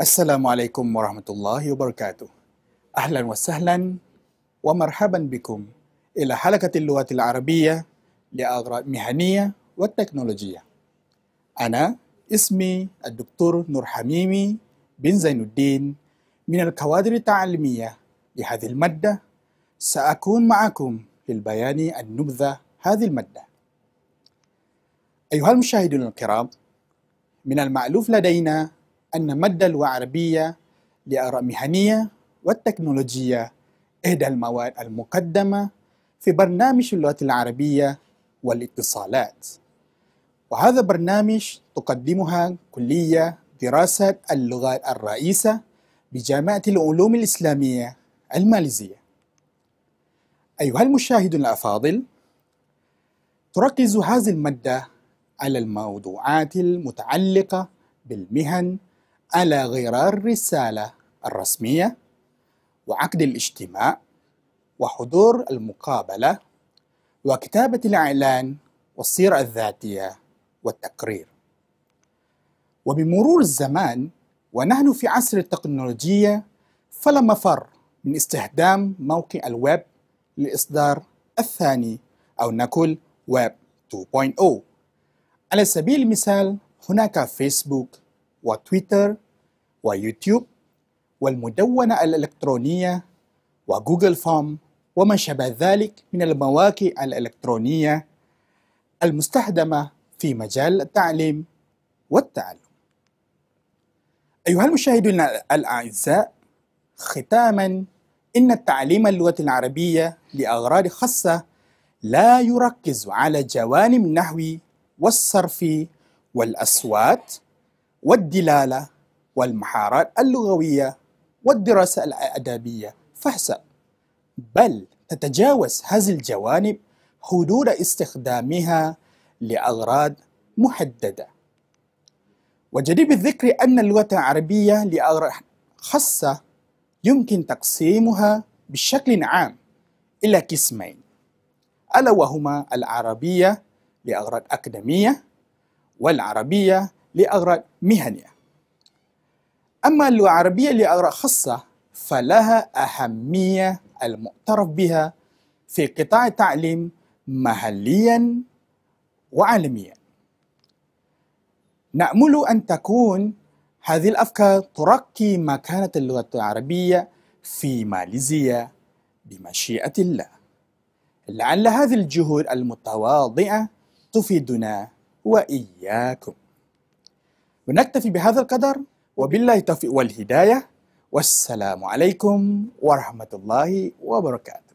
السلام عليكم ورحمة الله وبركاته أهلا وسهلا ومرحبا بكم إلى حلقة اللغة العربية لأغراض مهنية والتكنولوجية أنا اسمي الدكتور نور حميمي بن زين الدين من الكوادر التعليمية لهذه المادة سأكون معكم للبيان النبذة هذه المادة أيها المشاهدون الكرام من المألوف لدينا أن مادة العربية لآراء مهنية والتكنولوجية إحدى المواد المقدمة في برنامج اللغة العربية والاتصالات وهذا برنامج تقدمها كلية دراسة اللغات الرئيسة بجامعة العلوم الإسلامية الماليزية أيها المشاهد الأفاضل تركز هذه المادة على الموضوعات المتعلقة بالمهن على غرار الرسالة الرسمية وعقد الاجتماع وحضور المقابلة وكتابة الإعلان والسيرة الذاتية والتقرير وبمرور الزمان ونحن في عصر التكنولوجيا فلا مفر من استخدام موقع الويب للإصدار الثاني أو نقول ويب 2.0 على سبيل المثال هناك فيسبوك وتويتر ويوتيوب والمدونة الإلكترونية وجوجل فام وما شابه ذلك من المواقع الإلكترونية المستخدمة في مجال التعليم والتعلم. أيها المشاهدون الأعزاء، ختاماً إن التعليم اللغة العربية لأغراض خاصة لا يركز على جوانب النحو والصرف والأصوات والدلالة والمحارات اللغوية والدراسة الأدبية فحسب بل تتجاوز هذه الجوانب حدود استخدامها لأغراض محددة وجدير بالذكر أن اللغة العربية لأغراض خاصة يمكن تقسيمها بشكل عام إلى قسمين ألا وهما العربية لأغراض أكاديمية والعربية لأغراض مهنية أما اللغة العربية لأغراض خاصة فلها أهمية المعترف بها في قطاع التعليم محليا وعالميا نأمل أن تكون هذه الأفكار ترقي مكانة اللغة العربية في ماليزيا بمشيئة الله لعل هذه الجهود المتواضعة تفيدنا وإياكم ونكتفي بهذا القدر وبالله التوفيق والهداية والسلام عليكم ورحمة الله وبركاته